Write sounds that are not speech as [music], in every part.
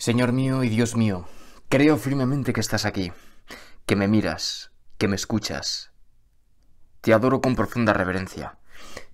Señor mío y Dios mío, creo firmemente que estás aquí, que me miras, que me escuchas. Te adoro con profunda reverencia.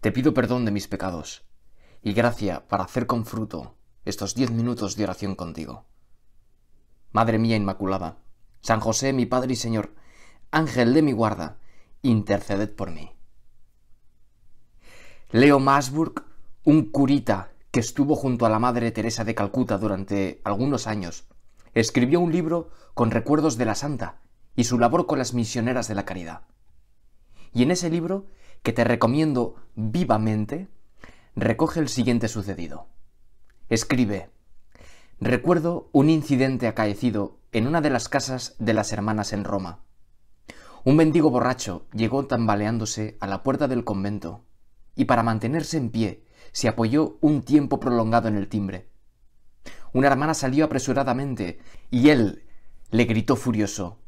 Te pido perdón de mis pecados y gracia para hacer con fruto estos diez minutos de oración contigo. Madre mía Inmaculada, San José, mi Padre y Señor, Ángel de mi guarda, interceded por mí. Leo Masburg, un curita que estuvo junto a la Madre Teresa de Calcuta durante algunos años, escribió un libro con recuerdos de la Santa y su labor con las misioneras de la caridad. Y en ese libro, que te recomiendo vivamente, recoge el siguiente sucedido. Escribe, recuerdo un incidente acaecido en una de las casas de las hermanas en Roma. Un mendigo borracho llegó tambaleándose a la puerta del convento y para mantenerse en pie se apoyó un tiempo prolongado en el timbre. Una hermana salió apresuradamente y él le gritó furioso.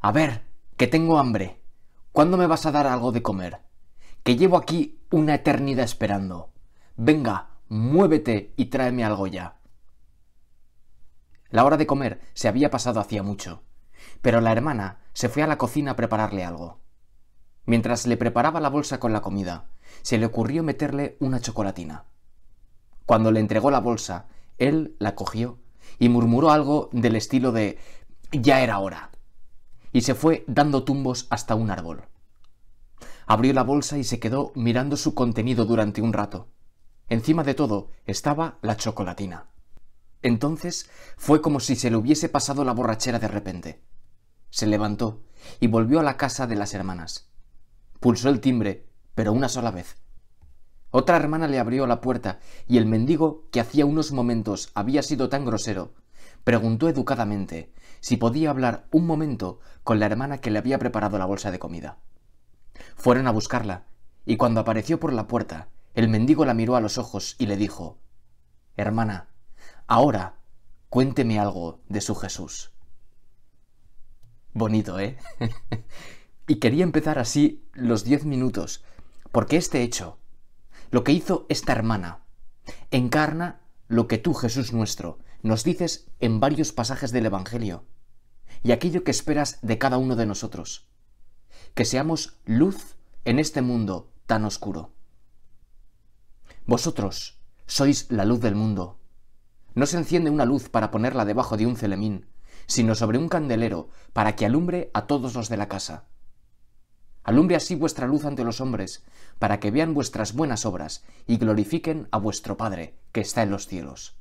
A ver, que tengo hambre. ¿Cuándo me vas a dar algo de comer? Que llevo aquí una eternidad esperando. Venga, muévete y tráeme algo ya. La hora de comer se había pasado hacía mucho, pero la hermana se fue a la cocina a prepararle algo. Mientras le preparaba la bolsa con la comida, se le ocurrió meterle una chocolatina. Cuando le entregó la bolsa, él la cogió y murmuró algo del estilo de ya era hora. Y se fue dando tumbos hasta un árbol. Abrió la bolsa y se quedó mirando su contenido durante un rato. Encima de todo estaba la chocolatina. Entonces fue como si se le hubiese pasado la borrachera de repente. Se levantó y volvió a la casa de las hermanas. Pulsó el timbre pero una sola vez. Otra hermana le abrió la puerta y el mendigo, que hacía unos momentos había sido tan grosero, preguntó educadamente si podía hablar un momento con la hermana que le había preparado la bolsa de comida. Fueron a buscarla, y cuando apareció por la puerta, el mendigo la miró a los ojos y le dijo Hermana, ahora cuénteme algo de su Jesús. Bonito, ¿eh? [laughs] y quería empezar así los diez minutos porque este hecho, lo que hizo esta hermana, encarna lo que tú, Jesús nuestro, nos dices en varios pasajes del Evangelio y aquello que esperas de cada uno de nosotros. Que seamos luz en este mundo tan oscuro. Vosotros sois la luz del mundo. No se enciende una luz para ponerla debajo de un celemín, sino sobre un candelero para que alumbre a todos los de la casa. Alumbre así vuestra luz ante los hombres, para que vean vuestras buenas obras y glorifiquen a vuestro Padre que está en los cielos.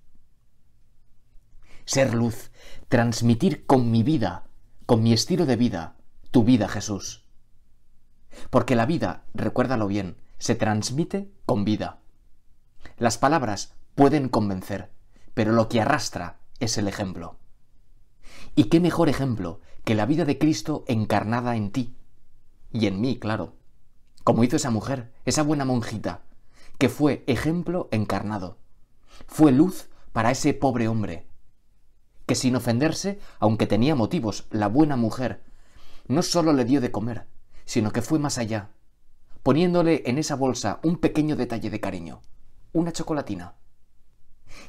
Ser luz, transmitir con mi vida, con mi estilo de vida, tu vida, Jesús. Porque la vida, recuérdalo bien, se transmite con vida. Las palabras pueden convencer, pero lo que arrastra es el ejemplo. ¿Y qué mejor ejemplo que la vida de Cristo encarnada en ti? y en mí, claro. Como hizo esa mujer, esa buena monjita, que fue ejemplo encarnado. Fue luz para ese pobre hombre, que sin ofenderse, aunque tenía motivos, la buena mujer, no solo le dio de comer, sino que fue más allá, poniéndole en esa bolsa un pequeño detalle de cariño, una chocolatina.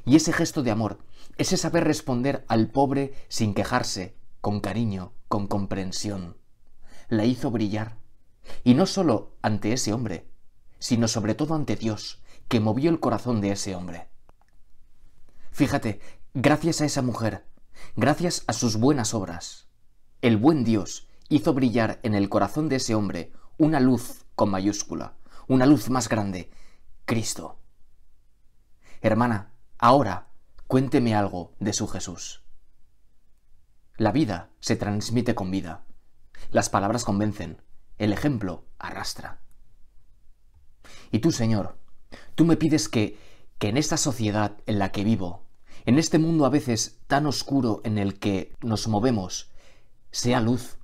Y ese gesto de amor, ese saber responder al pobre sin quejarse, con cariño, con comprensión la hizo brillar. Y no solo ante ese hombre, sino sobre todo ante Dios, que movió el corazón de ese hombre. Fíjate, gracias a esa mujer, gracias a sus buenas obras, el buen Dios hizo brillar en el corazón de ese hombre una luz con mayúscula, una luz más grande, Cristo. Hermana, ahora cuénteme algo de su Jesús. La vida se transmite con vida. Las palabras convencen, el ejemplo arrastra. Y tú, Señor, tú me pides que, en esta sociedad en la que vivo, en este mundo a veces tan oscuro en el que nos movemos, sea luz,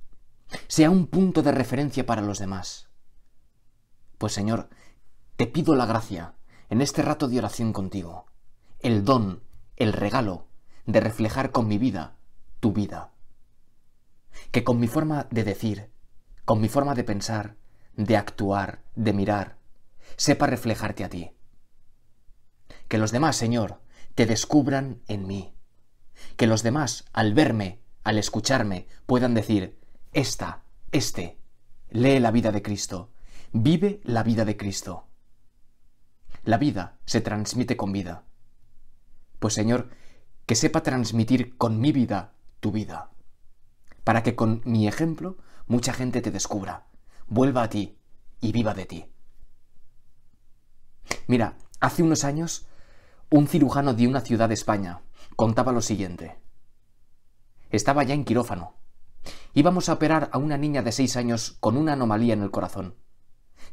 sea un punto de referencia para los demás. Pues Señor, te pido la gracia en este rato de oración contigo, el don, el regalo de reflejar con mi vida tu vida que con mi forma de decir, con mi forma de pensar, de actuar, de mirar, sepa reflejarte a ti. Que los demás, Señor, te descubran en mí. Que los demás, al verme, al escucharme, puedan decir, esta, este, lee la vida de Cristo, vive la vida de Cristo. La vida se transmite con vida. Pues Señor, que sepa transmitir con mi vida tu vida para que con mi ejemplo mucha gente te descubra, vuelva a ti y viva de ti. Mira, hace unos años un cirujano de una ciudad de España contaba lo siguiente. Estaba ya en quirófano. Íbamos a operar a una niña de 6 años con una anomalía en el corazón.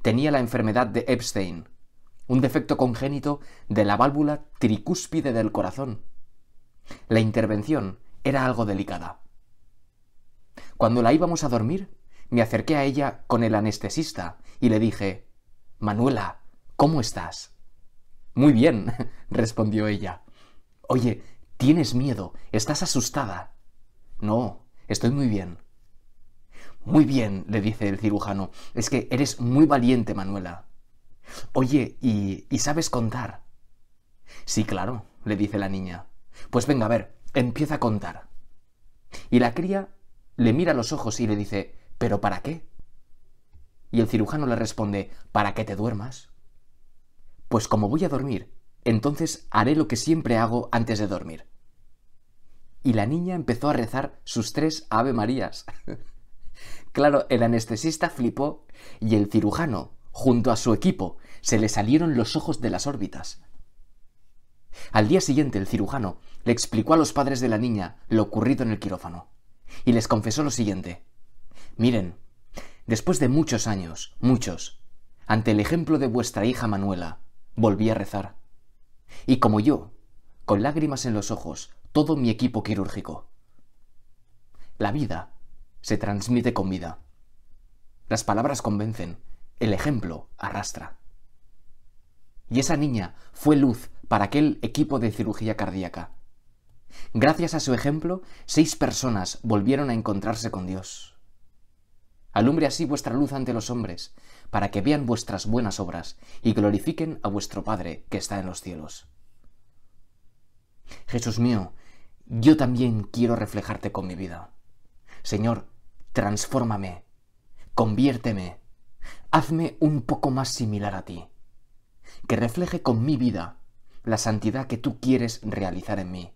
Tenía la enfermedad de Epstein, un defecto congénito de la válvula tricúspide del corazón. La intervención era algo delicada. Cuando la íbamos a dormir, me acerqué a ella con el anestesista y le dije, Manuela, ¿cómo estás? Muy bien, [laughs] respondió ella. Oye, tienes miedo, estás asustada. No, estoy muy bien. Muy bien, le dice el cirujano, es que eres muy valiente, Manuela. Oye, ¿y, sabes contar? Sí, claro, le dice la niña. Pues venga, a ver, empieza a contar. Y la cría le mira los ojos y le dice, ¿pero para qué? Y el cirujano le responde, ¿para qué te duermas? Pues como voy a dormir, entonces haré lo que siempre hago antes de dormir. Y la niña empezó a rezar sus tres Ave Marías. [laughs] claro, el anestesista flipó y el cirujano, junto a su equipo, se le salieron los ojos de las órbitas. Al día siguiente, el cirujano le explicó a los padres de la niña lo ocurrido en el quirófano y les confesó lo siguiente. Miren, después de muchos años, muchos, ante el ejemplo de vuestra hija Manuela, volví a rezar. Y como yo, con lágrimas en los ojos, todo mi equipo quirúrgico. La vida se transmite con vida. Las palabras convencen, el ejemplo arrastra. Y esa niña fue luz para aquel equipo de cirugía cardíaca. Gracias a su ejemplo, seis personas volvieron a encontrarse con Dios. Alumbre así vuestra luz ante los hombres, para que vean vuestras buenas obras y glorifiquen a vuestro Padre que está en los cielos. Jesús mío, yo también quiero reflejarte con mi vida. Señor, transfórmame, conviérteme, hazme un poco más similar a ti, que refleje con mi vida la santidad que tú quieres realizar en mí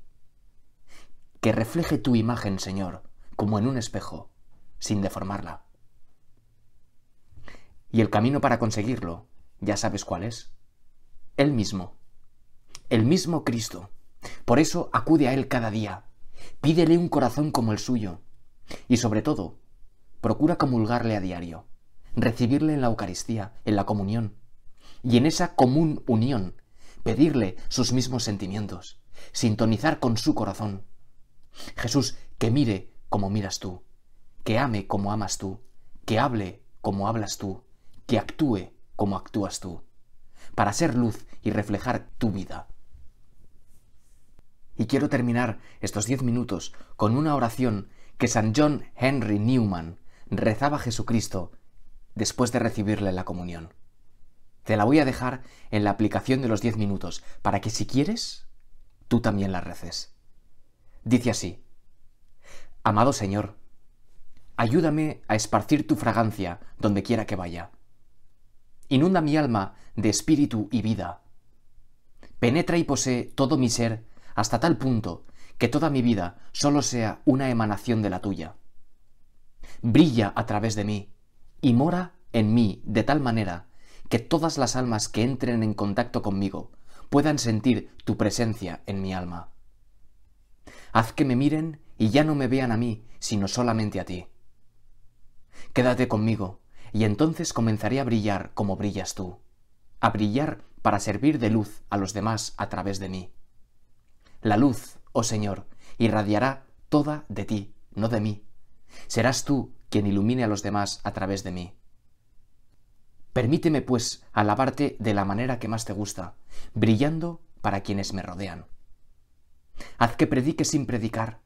que refleje tu imagen, Señor, como en un espejo, sin deformarla. Y el camino para conseguirlo, ya sabes cuál es. Él mismo, el mismo Cristo. Por eso acude a Él cada día, pídele un corazón como el suyo y sobre todo, procura comulgarle a diario, recibirle en la Eucaristía, en la comunión y en esa común unión, pedirle sus mismos sentimientos, sintonizar con su corazón Jesús, que mire como miras tú, que ame como amas tú, que hable como hablas tú, que actúe como actúas tú, para ser luz y reflejar tu vida. Y quiero terminar estos diez minutos con una oración que San John Henry Newman rezaba a Jesucristo después de recibirle la comunión. Te la voy a dejar en la aplicación de los diez minutos para que si quieres, tú también la reces. Dice así, Amado Señor, ayúdame a esparcir tu fragancia donde quiera que vaya. Inunda mi alma de espíritu y vida. Penetra y posee todo mi ser hasta tal punto que toda mi vida solo sea una emanación de la tuya. Brilla a través de mí y mora en mí de tal manera que todas las almas que entren en contacto conmigo puedan sentir tu presencia en mi alma. Haz que me miren y ya no me vean a mí, sino solamente a ti. Quédate conmigo, y entonces comenzaré a brillar como brillas tú, a brillar para servir de luz a los demás a través de mí. La luz, oh Señor, irradiará toda de ti, no de mí. Serás tú quien ilumine a los demás a través de mí. Permíteme, pues, alabarte de la manera que más te gusta, brillando para quienes me rodean. Haz que predique sin predicar,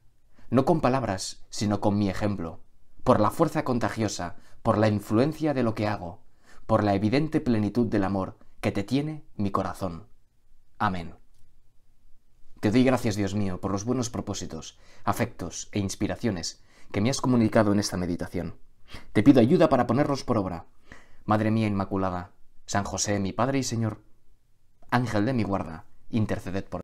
no con palabras, sino con mi ejemplo, por la fuerza contagiosa, por la influencia de lo que hago, por la evidente plenitud del amor que te tiene mi corazón. Amén. Te doy gracias, Dios mío, por los buenos propósitos, afectos e inspiraciones que me has comunicado en esta meditación. Te pido ayuda para ponerlos por obra. Madre mía Inmaculada, San José, mi Padre y Señor, Ángel de mi guarda, interceded por